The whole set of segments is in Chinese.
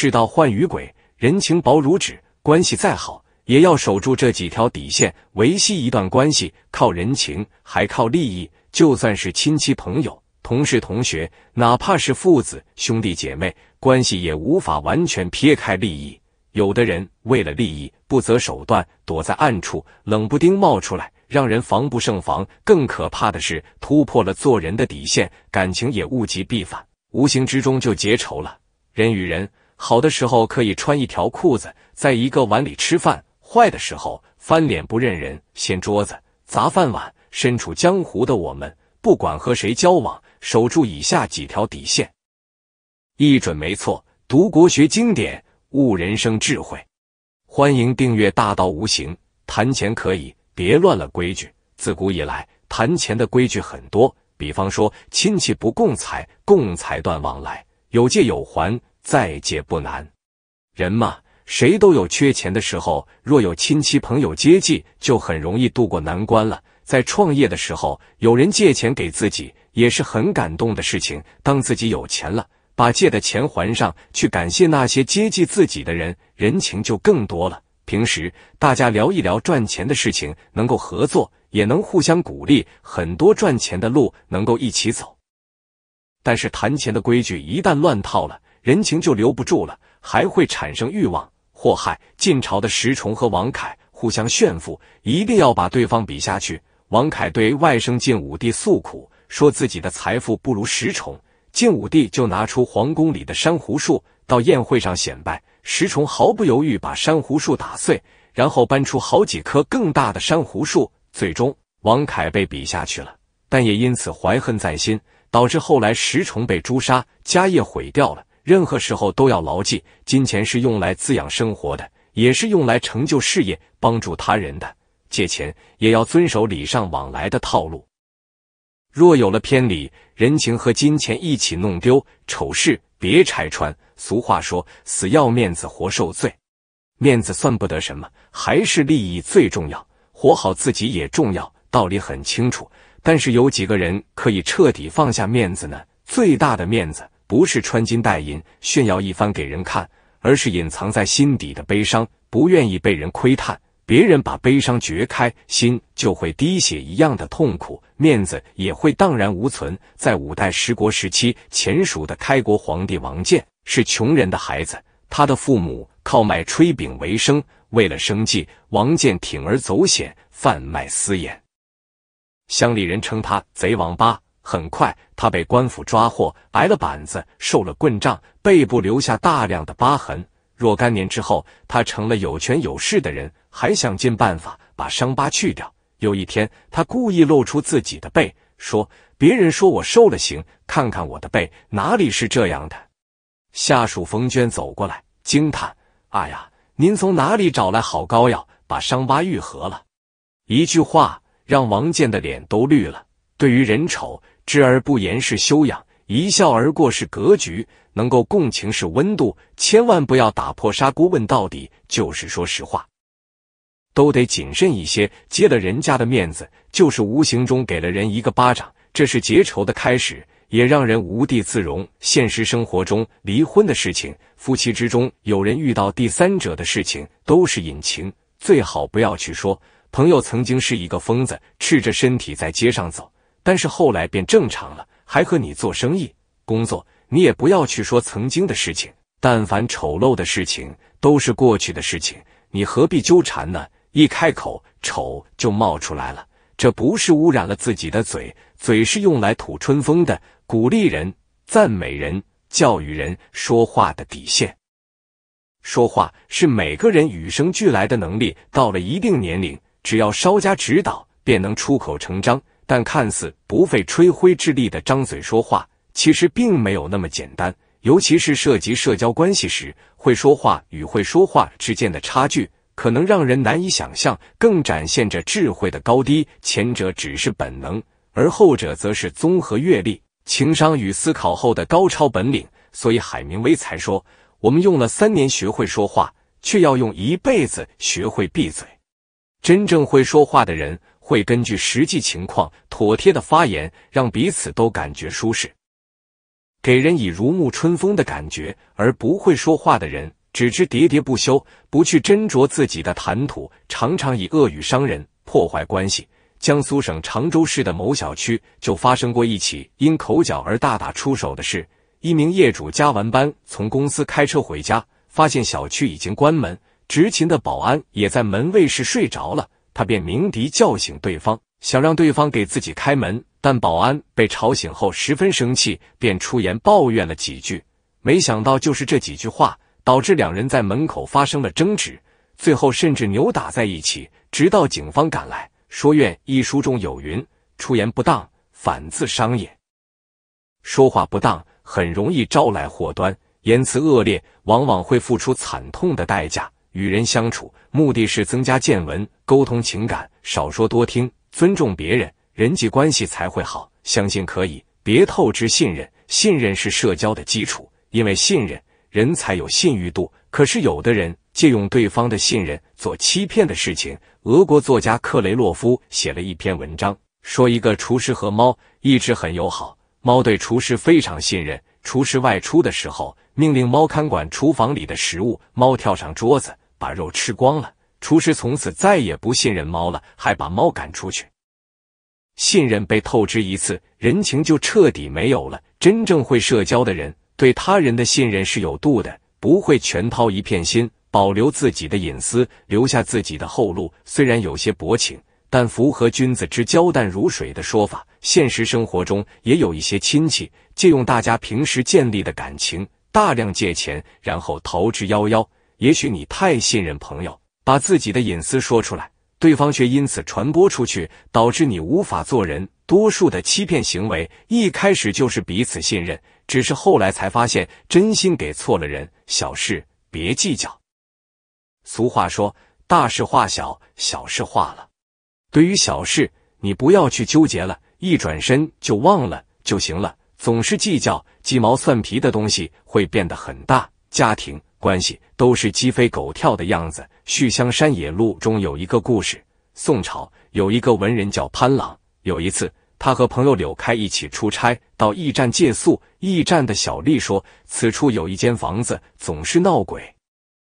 世道换愚鬼，人情薄如纸。关系再好，也要守住这几条底线。维系一段关系，靠人情，还靠利益。就算是亲戚朋友、同事同学，哪怕是父子兄弟姐妹，关系也无法完全撇开利益。有的人为了利益不择手段，躲在暗处，冷不丁冒出来，让人防不胜防。更可怕的是，突破了做人的底线，感情也物极必反，无形之中就结仇了。人与人。好的时候可以穿一条裤子，在一个碗里吃饭；坏的时候翻脸不认人，掀桌子砸饭碗。身处江湖的我们，不管和谁交往，守住以下几条底线，一准没错。读国学经典，悟人生智慧。欢迎订阅《大道无形》，谈钱可以，别乱了规矩。自古以来，谈钱的规矩很多，比方说亲戚不共财，共财断往来，有借有还。再借不难，人嘛，谁都有缺钱的时候。若有亲戚朋友接济，就很容易度过难关了。在创业的时候，有人借钱给自己，也是很感动的事情。当自己有钱了，把借的钱还上去，感谢那些接济自己的人，人情就更多了。平时大家聊一聊赚钱的事情，能够合作，也能互相鼓励，很多赚钱的路能够一起走。但是谈钱的规矩一旦乱套了。人情就留不住了，还会产生欲望祸害。晋朝的石崇和王恺互相炫富，一定要把对方比下去。王恺对外甥晋武帝诉苦，说自己的财富不如石崇。晋武帝就拿出皇宫里的珊瑚树到宴会上显摆，石崇毫不犹豫把珊瑚树打碎，然后搬出好几棵更大的珊瑚树。最终，王恺被比下去了，但也因此怀恨在心，导致后来石崇被诛杀，家业毁掉了。任何时候都要牢记，金钱是用来滋养生活的，也是用来成就事业、帮助他人的。借钱也要遵守礼尚往来的套路。若有了偏礼，人情和金钱一起弄丢，丑事别拆穿。俗话说：“死要面子，活受罪。”面子算不得什么，还是利益最重要。活好自己也重要，道理很清楚。但是有几个人可以彻底放下面子呢？最大的面子。不是穿金戴银炫耀一番给人看，而是隐藏在心底的悲伤，不愿意被人窥探。别人把悲伤掘开，心就会滴血一样的痛苦，面子也会荡然无存。在五代十国时期，前蜀的开国皇帝王建是穷人的孩子，他的父母靠卖炊饼为生。为了生计，王建铤而走险贩卖私盐，乡里人称他贼王八。很快，他被官府抓获，挨了板子，受了棍杖，背部留下大量的疤痕。若干年之后，他成了有权有势的人，还想尽办法把伤疤去掉。有一天，他故意露出自己的背，说：“别人说我受了刑，看看我的背，哪里是这样的？”下属冯娟走过来，惊叹：“哎呀，您从哪里找来好膏药，把伤疤愈合了？”一句话让王健的脸都绿了。对于人丑。知而不言是修养，一笑而过是格局，能够共情是温度。千万不要打破砂锅问到底，就是说实话，都得谨慎一些。接了人家的面子，就是无形中给了人一个巴掌，这是结仇的开始，也让人无地自容。现实生活中，离婚的事情，夫妻之中有人遇到第三者的事情，都是隐情，最好不要去说。朋友曾经是一个疯子，赤着身体在街上走。但是后来变正常了，还和你做生意、工作，你也不要去说曾经的事情。但凡丑陋的事情都是过去的事情，你何必纠缠呢？一开口丑就冒出来了，这不是污染了自己的嘴？嘴是用来吐春风的，鼓励人、赞美人、教育人。说话的底线，说话是每个人与生俱来的能力，到了一定年龄，只要稍加指导，便能出口成章。但看似不费吹灰之力的张嘴说话，其实并没有那么简单。尤其是涉及社交关系时，会说话与会说话之间的差距，可能让人难以想象，更展现着智慧的高低。前者只是本能，而后者则是综合阅历、情商与思考后的高超本领。所以，海明威才说：“我们用了三年学会说话，却要用一辈子学会闭嘴。”真正会说话的人。会根据实际情况妥帖的发言，让彼此都感觉舒适，给人以如沐春风的感觉。而不会说话的人，只知喋喋不休，不去斟酌自己的谈吐，常常以恶语伤人，破坏关系。江苏省常州市的某小区就发生过一起因口角而大打出手的事。一名业主加完班从公司开车回家，发现小区已经关门，执勤的保安也在门卫室睡着了。他便鸣笛叫醒对方，想让对方给自己开门，但保安被吵醒后十分生气，便出言抱怨了几句。没想到就是这几句话，导致两人在门口发生了争执，最后甚至扭打在一起，直到警方赶来。《说愿一书中有云：“出言不当，反自伤也。说话不当，很容易招来祸端；言辞恶劣，往往会付出惨痛的代价。”与人相处，目的是增加见闻、沟通情感，少说多听，尊重别人，人际关系才会好。相信可以，别透支信任，信任是社交的基础，因为信任人才有信誉度。可是有的人借用对方的信任做欺骗的事情。俄国作家克雷洛夫写了一篇文章，说一个厨师和猫一直很友好，猫对厨师非常信任，厨师外出的时候。命令猫看管厨房里的食物，猫跳上桌子把肉吃光了。厨师从此再也不信任猫了，还把猫赶出去。信任被透支一次，人情就彻底没有了。真正会社交的人，对他人的信任是有度的，不会全掏一片心，保留自己的隐私，留下自己的后路。虽然有些薄情，但符合君子之交淡如水的说法。现实生活中也有一些亲戚借用大家平时建立的感情。大量借钱，然后逃之夭夭。也许你太信任朋友，把自己的隐私说出来，对方却因此传播出去，导致你无法做人。多数的欺骗行为，一开始就是彼此信任，只是后来才发现真心给错了人。小事别计较，俗话说大事化小，小事化了。对于小事，你不要去纠结了，一转身就忘了就行了。总是计较鸡毛蒜皮的东西，会变得很大。家庭关系都是鸡飞狗跳的样子。续香山野路》中有一个故事：宋朝有一个文人叫潘郎，有一次他和朋友柳开一起出差，到驿站借宿。驿站的小吏说：“此处有一间房子，总是闹鬼。”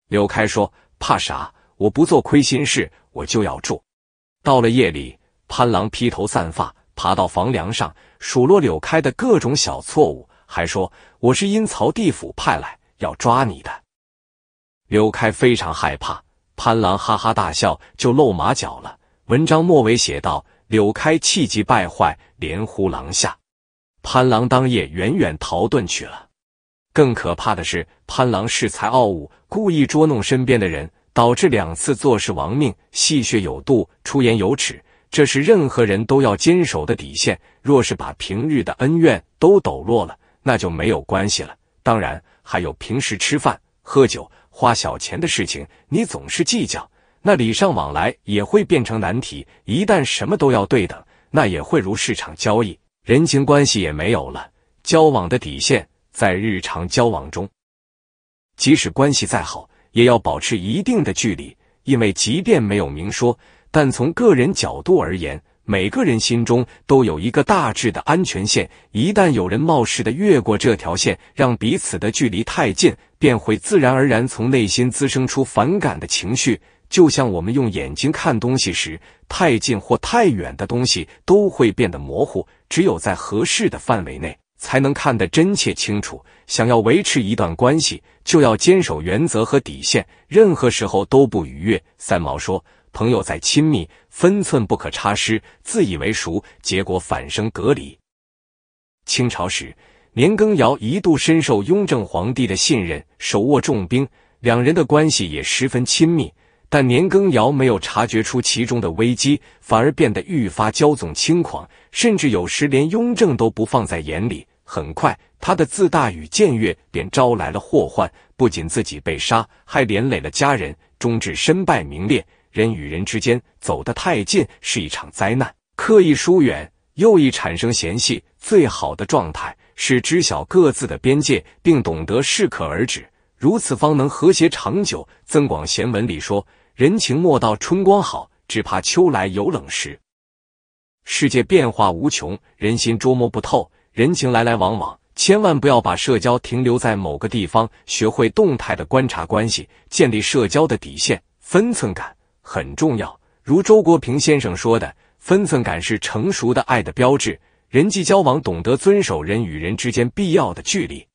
柳开说：“怕啥？我不做亏心事，我就要住。”到了夜里，潘郎披头散发。爬到房梁上数落柳开的各种小错误，还说我是阴曹地府派来要抓你的。柳开非常害怕，潘郎哈哈大笑就露马脚了。文章末尾写道：柳开气急败坏，连呼狼下，潘郎当夜远远逃遁去了。更可怕的是，潘郎恃才傲物，故意捉弄身边的人，导致两次做事亡命，戏谑有度，出言有耻。这是任何人都要坚守的底线。若是把平日的恩怨都抖落了，那就没有关系了。当然，还有平时吃饭、喝酒、花小钱的事情，你总是计较，那礼尚往来也会变成难题。一旦什么都要对等，那也会如市场交易，人情关系也没有了。交往的底线在日常交往中，即使关系再好，也要保持一定的距离，因为即便没有明说。但从个人角度而言，每个人心中都有一个大致的安全线。一旦有人冒失的越过这条线，让彼此的距离太近，便会自然而然从内心滋生出反感的情绪。就像我们用眼睛看东西时，太近或太远的东西都会变得模糊，只有在合适的范围内，才能看得真切清楚。想要维持一段关系，就要坚守原则和底线，任何时候都不逾越。三毛说。朋友再亲密，分寸不可差失。自以为熟，结果反生隔离。清朝时，年羹尧一度深受雍正皇帝的信任，手握重兵，两人的关系也十分亲密。但年羹尧没有察觉出其中的危机，反而变得愈发骄纵轻狂，甚至有时连雍正都不放在眼里。很快，他的自大与僭越便招来了祸患，不仅自己被杀，还连累了家人，终至身败名裂。人与人之间走得太近是一场灾难，刻意疏远又易产生嫌隙。最好的状态是知晓各自的边界，并懂得适可而止，如此方能和谐长久。《增广贤文》里说：“人情莫道春光好，只怕秋来有冷时。”世界变化无穷，人心捉摸不透，人情来来往往，千万不要把社交停留在某个地方。学会动态的观察关系，建立社交的底线分寸感。很重要，如周国平先生说的，分寸感是成熟的爱的标志。人际交往懂得遵守人与人之间必要的距离，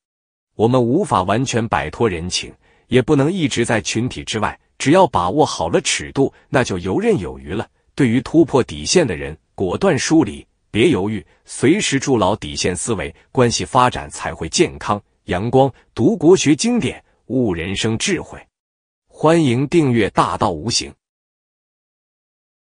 我们无法完全摆脱人情，也不能一直在群体之外。只要把握好了尺度，那就游刃有余了。对于突破底线的人，果断梳理，别犹豫，随时筑牢底线思维，关系发展才会健康阳光。读国学经典，悟人生智慧，欢迎订阅《大道无形》。